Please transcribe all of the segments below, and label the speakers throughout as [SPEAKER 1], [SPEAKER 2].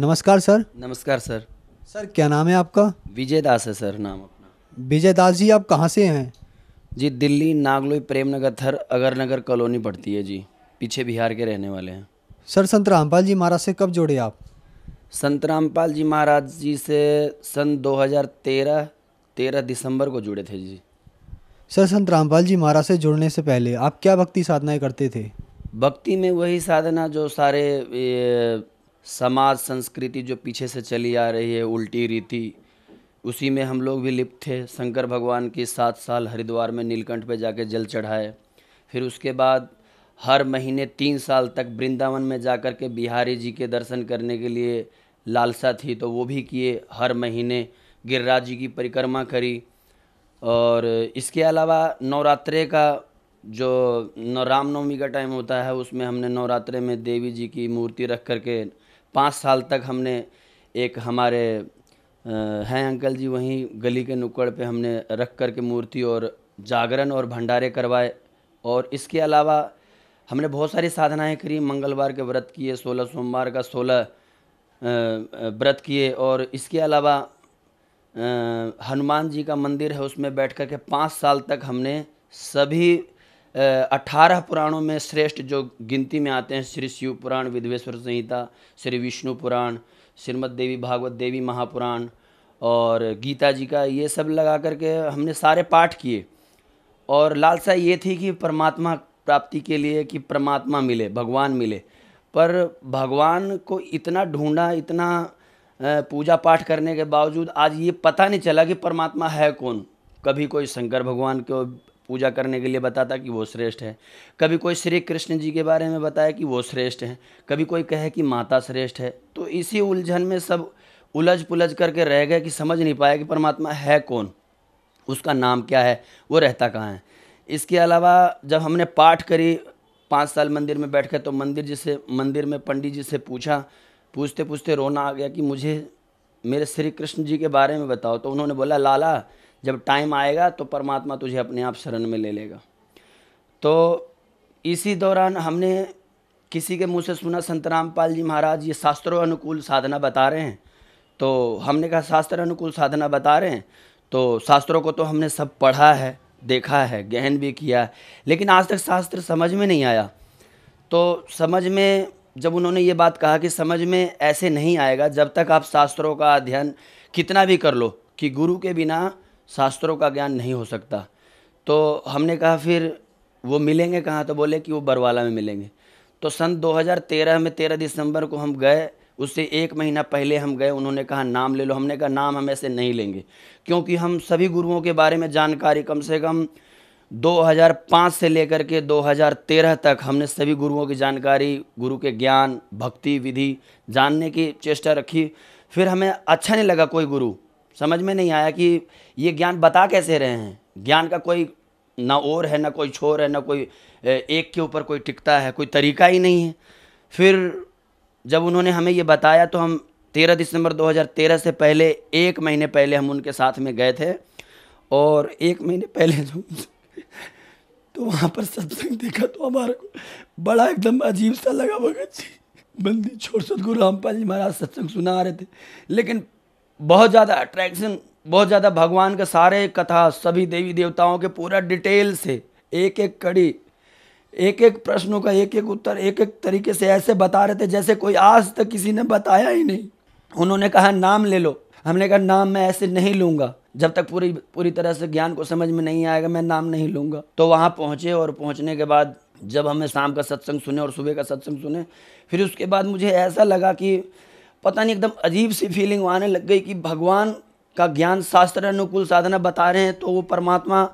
[SPEAKER 1] नमस्कार सर
[SPEAKER 2] नमस्कार sir sir
[SPEAKER 1] क्या नाम है आपका
[SPEAKER 2] विजय दास है सर नाम अपना
[SPEAKER 1] विजय दास जी आप कहाँ से हैं
[SPEAKER 2] जी दिल्ली नागलोई प्रेमनगर थर अगर नगर कॉलोनी पड़ती है जी पीछे बिहार के रहने वाले हैं
[SPEAKER 1] सर संत रामपाल जी महाराज से कब जुड़े आप
[SPEAKER 2] संत रामपाल जी महाराज जी से सन 2013 13 दिसंबर को जुड़े थे जी
[SPEAKER 1] सर संत रामपाल जी महाराज से जुड़ने से पहले आप क्या भक्ति साधनाएं करते थे
[SPEAKER 2] भक्ति में वही साधना जो सारे समाज संस्कृति जो पीछे से चली आ रही है उल्टी रीति उसी में हम लोग भी लिप्त थे शंकर भगवान की सात साल हरिद्वार में नीलकंठ पे जाके जल चढ़ाए फिर उसके बाद हर महीने तीन साल तक वृंदावन में जा कर के बिहारी जी के दर्शन करने के लिए लालसा थी तो वो भी किए हर महीने गिरिराज जी की परिक्रमा करी और इसके अलावा नवरात्रे का जो रामनवमी का टाइम होता है उसमें हमने नवरात्रे में देवी जी की मूर्ति रख करके पाँच साल तक हमने एक हमारे हैं अंकल जी वहीं गली के नुक्कड़ पे हमने रख कर के मूर्ति और जागरण और भंडारे करवाए और इसके अलावा हमने बहुत सारी साधनाएं करी मंगलवार के व्रत किए सोलह सोमवार का सोलह व्रत किए और इसके अलावा हनुमान जी का मंदिर है उसमें बैठ कर के पाँच साल तक हमने सभी अठारह पुराणों में श्रेष्ठ जो गिनती में आते हैं श्री शिव पुराण विधवेश्वर संहिता श्री विष्णु पुराण श्रीमद देवी भागवत देवी महापुराण और गीता जी का ये सब लगा करके हमने सारे पाठ किए और लालसा ये थी कि परमात्मा प्राप्ति के लिए कि परमात्मा मिले भगवान मिले पर भगवान को इतना ढूंढा इतना पूजा पाठ करने के बावजूद आज ये पता नहीं चला कि परमात्मा है कौन कभी कोई शंकर भगवान को पूजा करने के लिए बताता कि वो श्रेष्ठ है कभी कोई श्री कृष्ण जी के बारे में बताया कि वो श्रेष्ठ हैं कभी कोई कहे कि माता श्रेष्ठ है तो इसी उलझन में सब उलझ पुलझ करके रह गए कि समझ नहीं पाया कि परमात्मा है कौन उसका नाम क्या है वो रहता कहाँ है इसके अलावा जब हमने पाठ करी पाँच साल मंदिर में बैठ कर तो मंदिर जी से मंदिर में पंडित जी से पूछा पूछते पूछते रोना आ गया कि मुझे मेरे श्री कृष्ण जी के बारे में बताओ तो उन्होंने बोला लाला जब टाइम आएगा तो परमात्मा तुझे अपने आप शरण में ले लेगा तो इसी दौरान हमने किसी के मुँह से सुना संत रामपाल जी महाराज ये शास्त्रों अनुकूल साधना बता रहे हैं तो हमने कहा शास्त्र अनुकूल साधना बता रहे हैं तो शास्त्रों को तो हमने सब पढ़ा है देखा है गहन भी किया है लेकिन आज तक शास्त्र समझ में नहीं आया तो समझ में जब उन्होंने ये बात कहा कि समझ में ऐसे नहीं आएगा जब तक आप शास्त्रों का अध्ययन कितना भी कर लो कि गुरु के बिना शास्त्रों का ज्ञान नहीं हो सकता तो हमने कहा फिर वो मिलेंगे कहाँ तो बोले कि वो बरवाला में मिलेंगे तो सन 2013 में 13 दिसंबर को हम गए उससे एक महीना पहले हम गए उन्होंने कहा नाम ले लो हमने कहा नाम हम ऐसे नहीं लेंगे क्योंकि हम सभी गुरुओं के बारे में जानकारी कम से कम 2005 से लेकर के 2013 तक हमने सभी गुरुओं की जानकारी गुरु के ज्ञान भक्ति विधि जानने की चेष्टा रखी फिर हमें अच्छा नहीं लगा कोई गुरु समझ में नहीं आया कि ये ज्ञान बता कैसे रहे हैं ज्ञान का कोई ना और है ना कोई छोर है ना कोई एक के ऊपर कोई टिकता है कोई तरीका ही नहीं है फिर जब उन्होंने हमें ये बताया तो हम 13 दिसंबर 2013 से पहले एक महीने पहले हम उनके साथ में गए थे और एक महीने पहले जो तो वहाँ पर सत्संग देखा तो हमारे को बड़ा एकदम अजीब सा लगा भगत जी बंदी छोड़ सदगुरु रामपाल जी महाराज सत्संग सुना रहे थे लेकिन बहुत ज़्यादा अट्रैक्शन बहुत ज़्यादा भगवान के सारे कथा सभी देवी देवताओं के पूरा डिटेल से एक एक कड़ी एक एक प्रश्नों का एक एक उत्तर एक एक तरीके से ऐसे बता रहे थे जैसे कोई आज तक किसी ने बताया ही नहीं उन्होंने कहा नाम ले लो हमने कहा नाम मैं ऐसे नहीं लूँगा जब तक पूरी पूरी तरह से ज्ञान को समझ में नहीं आएगा मैं नाम नहीं लूँगा तो वहाँ पहुँचे और पहुँचने के बाद जब हमें शाम का सत्संग सुने और सुबह का सत्संग सुने फिर उसके बाद मुझे ऐसा लगा कि पता नहीं एकदम अजीब सी फीलिंग आने लग गई कि भगवान का ज्ञान शास्त्र अनुकूल साधना बता रहे हैं तो वो परमात्मा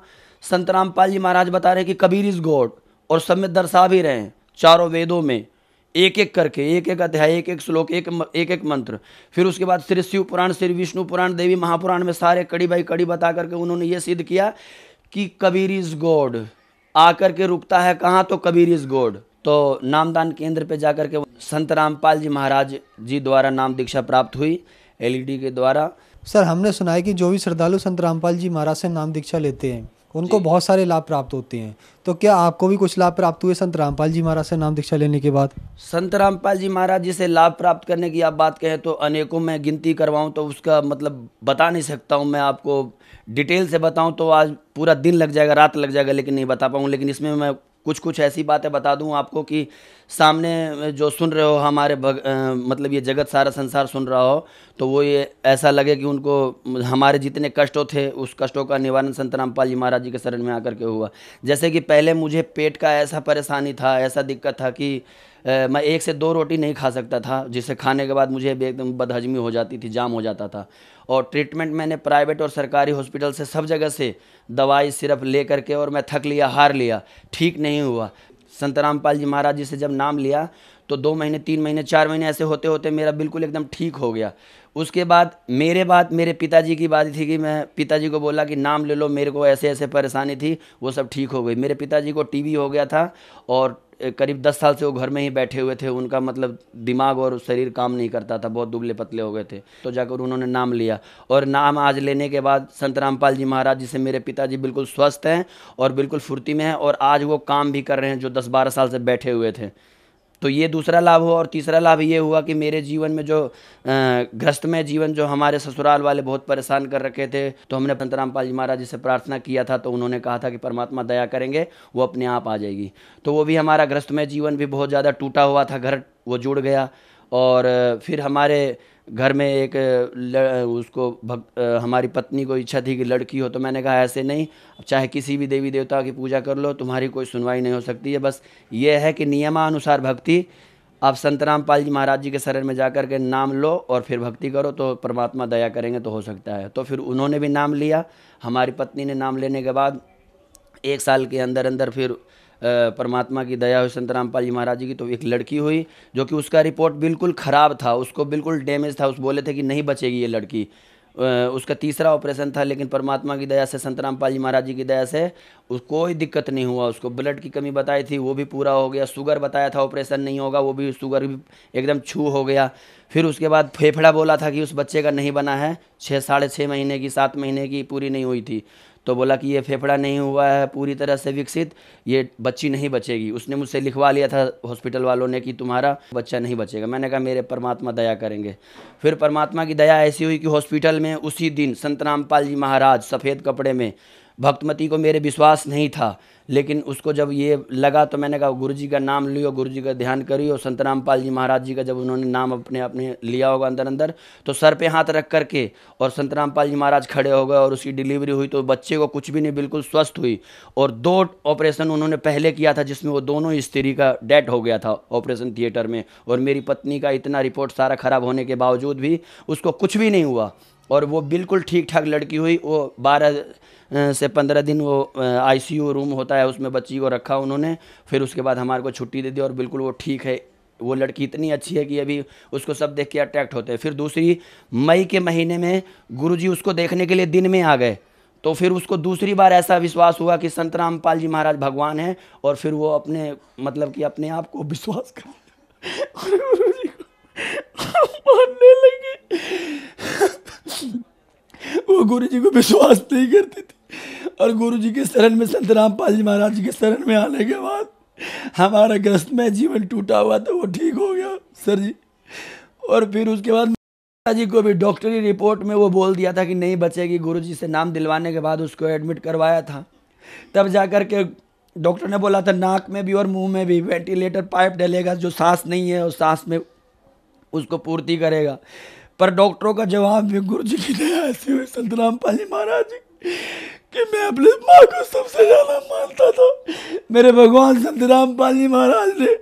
[SPEAKER 2] संत रामपाल जी महाराज बता रहे हैं कि कबीर इज गॉड और सब में दर्शा भी रहे हैं चारों वेदों में एक एक करके एक एक अध्याय एक एक श्लोक एक एक एक मंत्र फिर उसके बाद श्री शिव पुराण श्री विष्णु पुराण देवी महापुराण में सारे कड़ी बाई कड़ी बता करके उन्होंने ये सिद्ध किया कि कबीर इज गॉड आकर के रुकता है कहाँ तो कबीर इज गॉड तो नामदान केंद्र पे जाकर के संत रामपाल जी महाराज जी द्वारा नाम दीक्षा प्राप्त हुई एलईडी e के द्वारा
[SPEAKER 1] सर हमने सुना है कि जो भी श्रद्धालु संत रामपाल जी महाराज से नाम दीक्षा लेते हैं उनको बहुत सारे लाभ प्राप्त होते हैं तो क्या आपको भी कुछ लाभ प्राप्त हुए संत रामपाल जी महाराज से नाम दीक्षा लेने के बाद
[SPEAKER 2] संत रामपाल जी महाराज जी से लाभ प्राप्त करने की आप बात कहें तो अनेकों में गिनती करवाऊँ तो उसका मतलब बता नहीं सकता हूँ मैं आपको डिटेल से बताऊँ तो आज पूरा दिन लग जाएगा रात लग जाएगा लेकिन नहीं बता पाऊँ लेकिन इसमें मैं कुछ कुछ ऐसी बातें बता दूँ आपको कि सामने जो सुन रहे हो हमारे भग, आ, मतलब ये जगत सारा संसार सुन रहा हो तो वो ये ऐसा लगे कि उनको हमारे जितने कष्टों थे उस कष्टों का निवारण संत रामपाल जी महाराज जी के शरण में आकर के हुआ जैसे कि पहले मुझे पेट का ऐसा परेशानी था ऐसा दिक्कत था कि मैं एक से दो रोटी नहीं खा सकता था जिसे खाने के बाद मुझे एकदम बदहजमी हो जाती थी जाम हो जाता था और ट्रीटमेंट मैंने प्राइवेट और सरकारी हॉस्पिटल से सब जगह से दवाई सिर्फ ले करके और मैं थक लिया हार लिया ठीक नहीं हुआ संत रामपाल जी महाराज जी से जब नाम लिया तो दो महीने तीन महीने चार महीने ऐसे होते होते मेरा बिल्कुल एकदम ठीक हो गया उसके बाद मेरे बात मेरे पिताजी की बात थी कि मैं पिताजी को बोला कि नाम ले लो मेरे को ऐसे ऐसे परेशानी थी वो सब ठीक हो गई मेरे पिताजी को टीबी हो गया था और करीब दस साल से वो घर में ही बैठे हुए थे उनका मतलब दिमाग और शरीर काम नहीं करता था बहुत दुबले पतले हो गए थे तो जाकर उन्होंने नाम लिया और नाम आज लेने के बाद संत रामपाल जी महाराज जी से मेरे पिताजी बिल्कुल स्वस्थ हैं और बिल्कुल फुर्ती में हैं और आज वो काम भी कर रहे हैं जो दस बारह साल से बैठे हुए थे तो ये दूसरा लाभ हुआ और तीसरा लाभ ये हुआ कि मेरे जीवन में जो ग्रस्तमय जीवन जो हमारे ससुराल वाले बहुत परेशान कर रखे थे तो हमने पंत रामपाल जी महाराज जी से प्रार्थना किया था तो उन्होंने कहा था कि परमात्मा दया करेंगे वो अपने आप आ जाएगी तो वो भी हमारा ग्रस्तमय जीवन भी बहुत ज़्यादा टूटा हुआ था घर वो जुड़ गया और फिर हमारे घर में एक उसको भक्त हमारी पत्नी को इच्छा थी कि लड़की हो तो मैंने कहा ऐसे नहीं अब चाहे किसी भी देवी देवता की पूजा कर लो तुम्हारी कोई सुनवाई नहीं हो सकती है बस ये है कि नियमानुसार भक्ति आप संत रामपाल जी महाराज जी के शरण में जा कर के नाम लो और फिर भक्ति करो तो परमात्मा दया करेंगे तो हो सकता है तो फिर उन्होंने भी नाम लिया हमारी पत्नी ने नाम लेने के बाद एक साल के अंदर अंदर फिर परमात्मा की दया हुई संत रामपाल जी महाराज जी की तो एक लड़की हुई जो कि उसका रिपोर्ट बिल्कुल ख़राब था उसको बिल्कुल डैमेज था उस बोले थे कि नहीं बचेगी ये लड़की उसका तीसरा ऑपरेशन था लेकिन परमात्मा की दया से संत रामपाल जी महाराज जी की दया से उस कोई दिक्कत नहीं हुआ उसको ब्लड की कमी बताई थी वो भी पूरा हो गया शुगर बताया था ऑपरेशन नहीं होगा वो भी शुगर भी एकदम छू हो गया फिर उसके बाद फेफड़ा बोला था कि उस बच्चे का नहीं बना है छः साढ़े छः महीने की सात महीने की पूरी नहीं हुई थी तो बोला कि ये फेफड़ा नहीं हुआ है पूरी तरह से विकसित ये बच्ची नहीं बचेगी उसने मुझसे लिखवा लिया था हॉस्पिटल वालों ने कि तुम्हारा बच्चा नहीं बचेगा मैंने कहा मेरे परमात्मा दया करेंगे फिर परमात्मा की दया ऐसी हुई कि हॉस्पिटल में उसी दिन संत रामपाल जी महाराज सफ़ेद कपड़े में भक्तमती को मेरे विश्वास नहीं था लेकिन उसको जब ये लगा तो मैंने कहा गुरु जी का नाम लियो गुरु जी का ध्यान करियो संत रामपाल जी महाराज जी का जब उन्होंने नाम अपने अपने लिया होगा अंदर अंदर तो सर पे हाथ रख करके और संत रामपाल जी महाराज खड़े हो गए और उसकी डिलीवरी हुई तो बच्चे को कुछ भी नहीं बिल्कुल स्वस्थ हुई और दो ऑपरेशन उन्होंने पहले किया था जिसमें वो दोनों स्त्री का डेथ हो गया था ऑपरेशन थिएटर में और मेरी पत्नी का इतना रिपोर्ट सारा ख़राब होने के बावजूद भी उसको कुछ भी नहीं हुआ और वो बिल्कुल ठीक ठाक लड़की हुई वो बारह से पंद्रह दिन वो आईसीयू रूम होता है उसमें बच्ची को रखा उन्होंने फिर उसके बाद हमारे को छुट्टी दे दी और बिल्कुल वो ठीक है वो लड़की इतनी अच्छी है कि अभी उसको सब देख के अट्रैक्ट होते हैं फिर दूसरी मई के महीने में गुरुजी उसको देखने के लिए दिन में आ गए तो फिर उसको दूसरी बार ऐसा विश्वास हुआ कि संत रामपाल जी महाराज भगवान हैं और फिर वो अपने मतलब कि अपने आप को विश्वास कर मानने लगे वो गुरु जी को विश्वास नहीं करती थी और गुरु जी के शरण में संत रामपाल जी महाराज जी के शरण में आने के बाद हमारा ग्रस्त में जीवन टूटा हुआ था वो ठीक हो गया सर जी और फिर उसके बाद जी को भी डॉक्टरी रिपोर्ट में वो बोल दिया था कि नहीं बचेगी गुरु जी से नाम दिलवाने के बाद उसको एडमिट करवाया था तब जा कर के डॉक्टर ने बोला था नाक में भी और मुंह में भी वेंटिलेटर पाइप डलेगा जो सांस नहीं है और सांस में उसको पूर्ति करेगा पर डॉक्टरों का जवाब भी गुरु जी की दया ऐसी हुई संत रामपाली महाराज जी कि मैं अपने माँ को सबसे ज़्यादा मानता था मेरे भगवान संत रामपाली महाराज ने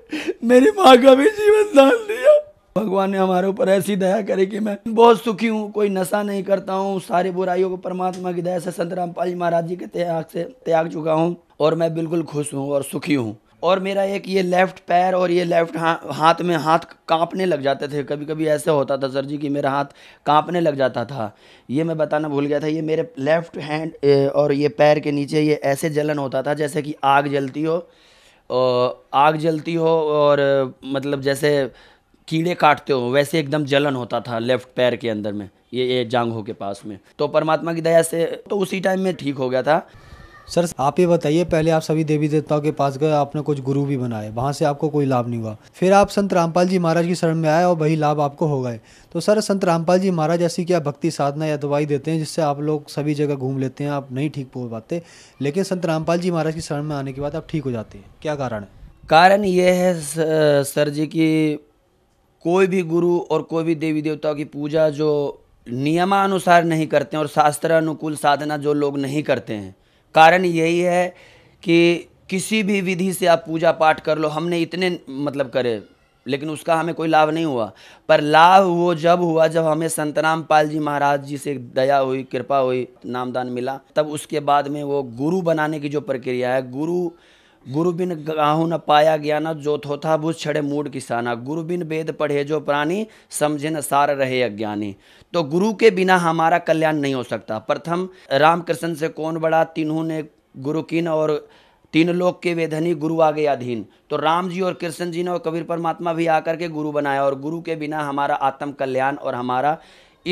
[SPEAKER 2] मेरी माँ का भी जीवन दान दिया भगवान ने हमारे ऊपर ऐसी दया करी कि मैं बहुत सुखी हूँ कोई नशा नहीं करता हूँ सारी बुराइयों को परमात्मा की दया से संत रामपाली महाराज जी के त्याग से त्याग चुका हूँ और मैं बिल्कुल खुश हूँ और सुखी हूँ और मेरा एक ये लेफ़्ट पैर और ये लेफ़्ट हा, हाथ में हाथ कांपने लग जाते थे कभी कभी ऐसे होता था सर जी कि मेरा हाथ कांपने लग जाता था ये मैं बताना भूल गया था ये मेरे लेफ़्ट हैंड और ये पैर के नीचे ये ऐसे जलन होता था जैसे कि आग जलती हो आग जलती हो और मतलब जैसे कीड़े काटते हो वैसे एकदम जलन होता था लेफ़्ट पैर के अंदर में ये ये जांघों के पास में तो परमात्मा की दया से तो उसी टाइम में ठीक
[SPEAKER 1] हो गया था सर आप ये बताइए पहले आप सभी देवी देवताओं के पास गए आपने कुछ गुरु भी बनाए वहाँ से आपको कोई लाभ नहीं हुआ फिर आप संत रामपाल जी महाराज की शरण में आए और वही लाभ आपको हो गए तो सर संत रामपाल जी महाराज ऐसी क्या भक्ति साधना या दवाई देते हैं जिससे आप लोग सभी जगह घूम लेते हैं आप नहीं ठीक बोल पाते लेकिन संत रामपाल जी महाराज की शरण में आने के बाद आप ठीक हो जाते हैं क्या कारण है कारण
[SPEAKER 2] ये है सर जी की कोई भी गुरु और कोई भी देवी देवताओं की पूजा जो नियमानुसार नहीं करते हैं और शास्त्रानुकूल साधना जो लोग नहीं करते हैं कारण यही है कि किसी भी विधि से आप पूजा पाठ कर लो हमने इतने मतलब करे लेकिन उसका हमें कोई लाभ नहीं हुआ पर लाभ वो जब हुआ जब हमें संत राम पाल जी महाराज जी से दया हुई कृपा हुई नामदान मिला तब उसके बाद में वो गुरु बनाने की जो प्रक्रिया है गुरु गुरु बिन गाहू न पाया गया न जो थोथा बुझ छड़े मूड किसाना गुरु बिन वेद पढ़े जो प्राणी समझे न सार रहे अज्ञानी तो गुरु के बिना हमारा कल्याण नहीं हो सकता प्रथम रामकृष्ण से कौन बड़ा तीनों ने गुरु किन और तीन लोग के वेधनी गुरु आ गया अधीन तो राम जी और कृष्ण जी ने और कबीर परमात्मा भी आकर के गुरु बनाया और गुरु के बिना हमारा आत्म कल्याण और हमारा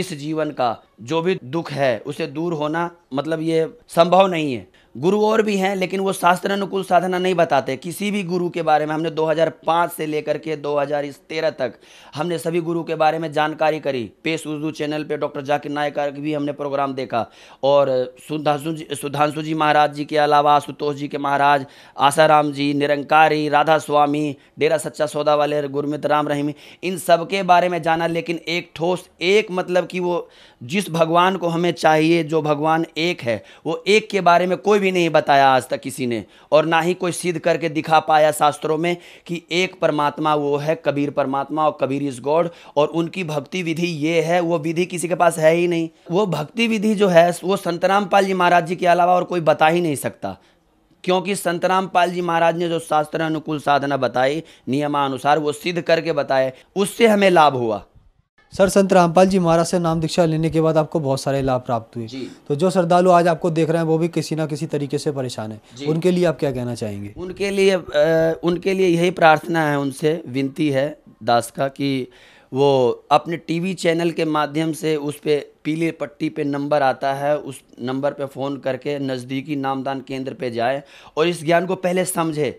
[SPEAKER 2] इस जीवन का जो भी दुख है उसे दूर होना मतलब ये संभव नहीं है गुरु और भी हैं लेकिन वो शास्त्र अनुकूल साधना नहीं बताते किसी भी गुरु के बारे में हमने 2005 से लेकर के 2013 तक हमने सभी गुरु के बारे में जानकारी करी पेश उर्दू चैनल पे डॉक्टर जाकिर नायक का भी हमने प्रोग्राम देखा और सुधांशु जी सुधांशु जी महाराज जी के अलावा आशुतोष जी के महाराज आसाराम जी निरंकारी राधा स्वामी डेरा सच्चा सौदा वाले गुरमित राम रहीम इन सब के बारे में जाना लेकिन एक ठोस एक मतलब कि वो जिस भगवान को हमें चाहिए जो भगवान एक है वो एक के बारे में कोई भी नहीं बताया आज तक किसी ने और ना ही कोई सिद्ध करके दिखा पाया शास्त्रों में कि एक परमात्मा वो है कबीर परमात्मा और कबीर इज गॉड और उनकी भक्ति विधि ये है वो विधि किसी के पास है ही नहीं वो भक्ति विधि जो है वो संत रामपाल जी महाराज जी के अलावा और कोई बता ही नहीं सकता क्योंकि संत रामपाल जी महाराज ने जो शास्त्र अनुकूल साधना बताई नियमानुसार वो सिद्ध करके बताए उससे हमें लाभ हुआ
[SPEAKER 1] सर संत रामपाल जी महाराज से नाम दीक्षा लेने के बाद आपको बहुत सारे लाभ प्राप्त हुए तो जो श्रद्धालु आज आपको देख रहे हैं वो भी किसी ना किसी तरीके से परेशान है उनके लिए आप क्या कहना चाहेंगे
[SPEAKER 2] उनके लिए उनके लिए यही प्रार्थना है उनसे विनती है दास का कि वो अपने टीवी चैनल के माध्यम से उस पर पीले पट्टी पे नंबर आता है उस नंबर पे फ़ोन करके नज़दीकी नामदान केंद्र पे जाए और इस ज्ञान को पहले समझे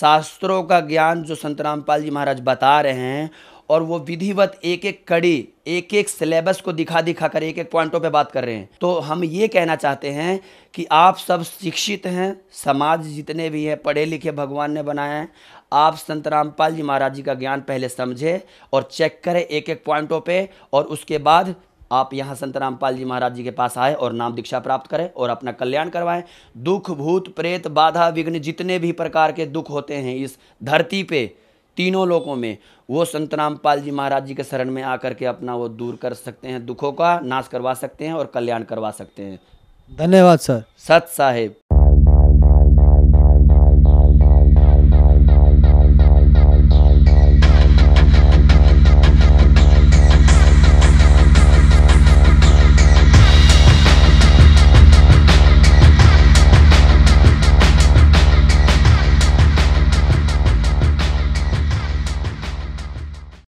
[SPEAKER 2] शास्त्रों का ज्ञान जो संत रामपाल जी महाराज बता रहे हैं और वो विधिवत एक एक कड़ी एक एक सिलेबस को दिखा दिखा कर एक एक पॉइंटों पे बात कर रहे हैं तो हम ये कहना चाहते हैं कि आप सब शिक्षित हैं समाज जितने भी हैं पढ़े लिखे भगवान ने बनाए हैं आप संत रामपाल जी महाराज जी का ज्ञान पहले समझे और चेक करें एक एक पॉइंटों पे और उसके बाद आप यहाँ संत रामपाल जी महाराज जी के पास आए और नाम दीक्षा प्राप्त करें और अपना कल्याण करवाएं दुख भूत प्रेत बाधा विघ्न जितने भी प्रकार के दुख होते हैं इस धरती पे तीनों लोगों में वो संत रामपाल जी महाराज जी के शरण में आकर के अपना वो दूर कर सकते हैं दुखों का नाश करवा सकते हैं और कल्याण करवा सकते हैं
[SPEAKER 1] धन्यवाद सर
[SPEAKER 2] सत साहेब